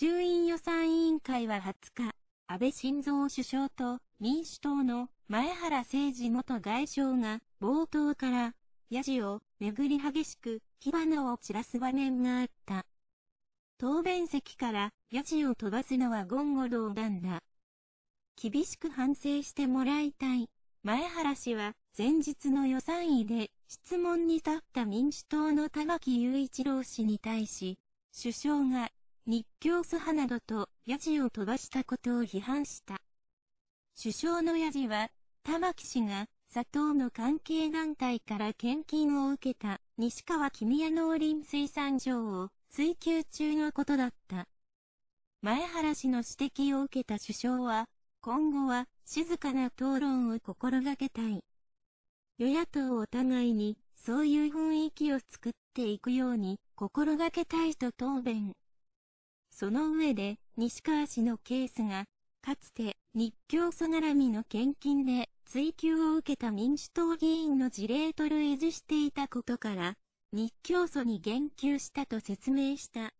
衆院予算委員会は20日、安倍晋三首相と民主党の前原誠二元外相が冒頭からヤジをめぐり激しく火花を散らす場面があった。答弁席からヤジを飛ばすのは言語道断だ。厳しく反省してもらいたい。前原氏は前日の予算委で質問に立った民主党の玉木雄一郎氏に対し、首相が日教左派などとヤジを飛ばしたことを批判した。首相のヤジは、玉木氏が、佐藤の関係団体から献金を受けた西川君屋農林水産場を追及中のことだった。前原氏の指摘を受けた首相は、今後は静かな討論を心がけたい。与野党お互いにそういう雰囲気を作っていくように心がけたいと答弁。その上で、西川氏のケースが、かつて、日教祖絡みの献金で、追及を受けた民主党議員の事例と類似していたことから、日教祖に言及したと説明した。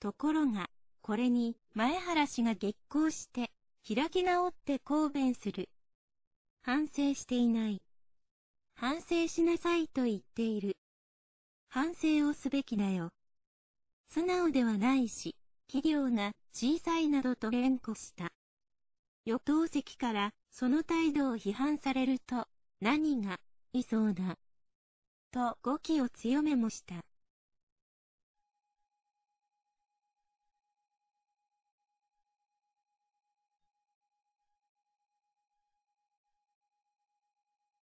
ところが、これに、前原氏が激高して、開き直って抗弁する。反省していない。反省しなさいと言っている。反省をすべきだよ。素直ではないし、企業が小さいなどと連呼した。与党席からその態度を批判されると、何が、いそうだ。と語気を強めもした。